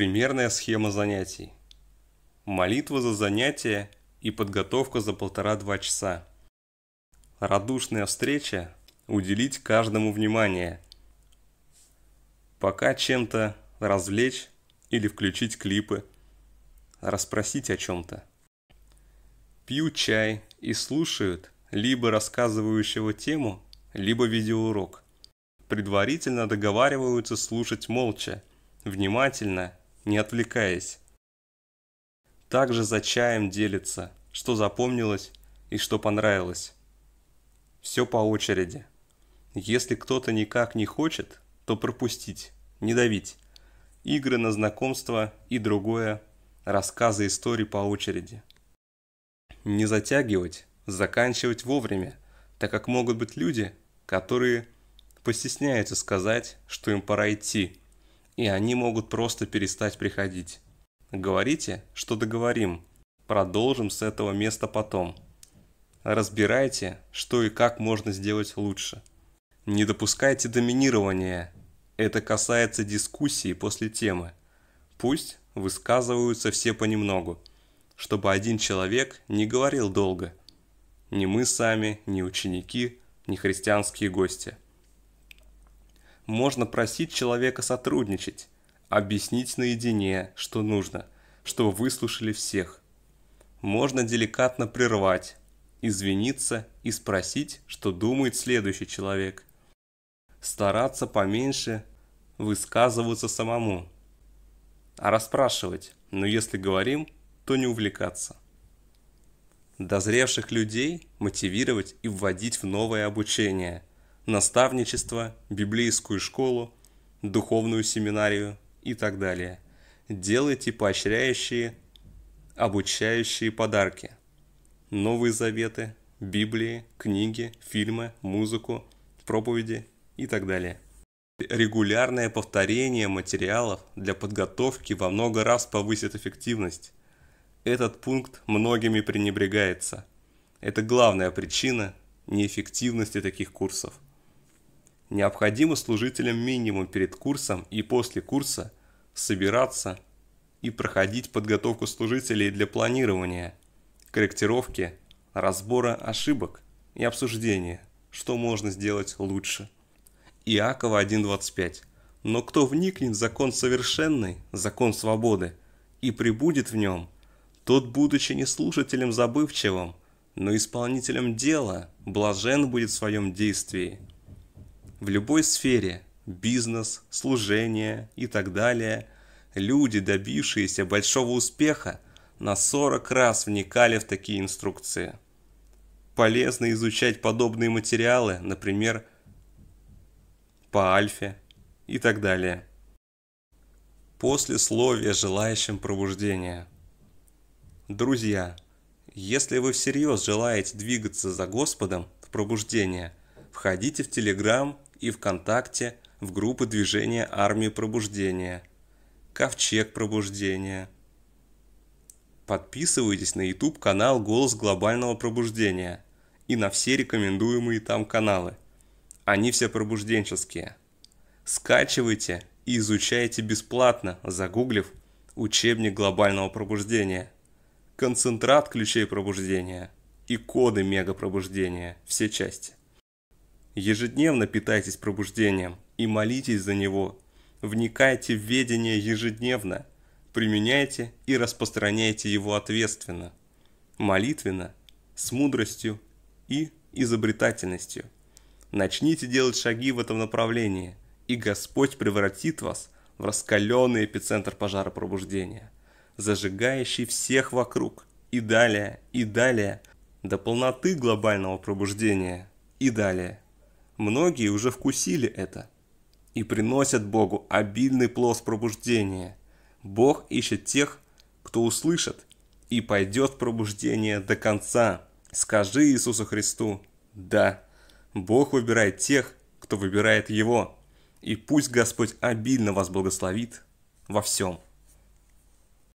Примерная схема занятий. Молитва за занятие и подготовка за полтора-два часа. Радушная встреча, уделить каждому внимание. Пока чем-то развлечь или включить клипы, расспросить о чем-то. Пьют чай и слушают либо рассказывающего тему, либо видеоурок. Предварительно договариваются слушать молча, внимательно не отвлекаясь. Также за чаем делится, что запомнилось и что понравилось. Все по очереди. Если кто-то никак не хочет, то пропустить, не давить. Игры на знакомство и другое, рассказы истории по очереди. Не затягивать, заканчивать вовремя, так как могут быть люди, которые постесняются сказать, что им пора идти – и они могут просто перестать приходить. Говорите, что договорим. Продолжим с этого места потом. Разбирайте, что и как можно сделать лучше. Не допускайте доминирования. Это касается дискуссии после темы. Пусть высказываются все понемногу, чтобы один человек не говорил долго. Ни мы сами, ни ученики, ни христианские гости можно просить человека сотрудничать, объяснить наедине, что нужно, чтобы выслушали всех. Можно деликатно прервать, извиниться и спросить, что думает следующий человек. Стараться поменьше высказываться самому. А расспрашивать, но если говорим, то не увлекаться. Дозревших людей мотивировать и вводить в новое обучение – наставничество, библейскую школу, духовную семинарию и так далее. Делайте поощряющие, обучающие подарки. Новые заветы, Библии, книги, фильмы, музыку, проповеди и так далее. Регулярное повторение материалов для подготовки во много раз повысит эффективность. Этот пункт многими пренебрегается. Это главная причина неэффективности таких курсов. Необходимо служителям минимум перед курсом и после курса собираться и проходить подготовку служителей для планирования, корректировки, разбора ошибок и обсуждения, что можно сделать лучше. Иакова 1.25 «Но кто вникнет в закон совершенный, закон свободы, и прибудет в нем, тот, будучи не слушателем забывчивым, но исполнителем дела, блажен будет в своем действии». В любой сфере – бизнес, служение и так далее – люди, добившиеся большого успеха, на 40 раз вникали в такие инструкции. Полезно изучать подобные материалы, например, по альфе и так далее. после словия желающим пробуждения. Друзья, если вы всерьез желаете двигаться за Господом в пробуждение, входите в Телеграм и ВКонтакте в группы движения «Армии пробуждения», «Ковчег пробуждения». Подписывайтесь на YouTube-канал «Голос глобального пробуждения» и на все рекомендуемые там каналы. Они все пробужденческие. Скачивайте и изучайте бесплатно, загуглив «Учебник глобального пробуждения», «Концентрат ключей пробуждения» и «Коды мегапробуждения» все части. Ежедневно питайтесь пробуждением и молитесь за него. Вникайте в ведение ежедневно, применяйте и распространяйте его ответственно, молитвенно, с мудростью и изобретательностью. Начните делать шаги в этом направлении, и Господь превратит вас в раскаленный эпицентр пожара пробуждения, зажигающий всех вокруг, и далее, и далее, до полноты глобального пробуждения, и далее. Многие уже вкусили это и приносят Богу обильный плод пробуждения. Бог ищет тех, кто услышит и пойдет в пробуждение до конца. Скажи Иисусу Христу, да, Бог выбирает тех, кто выбирает Его. И пусть Господь обильно вас благословит во всем.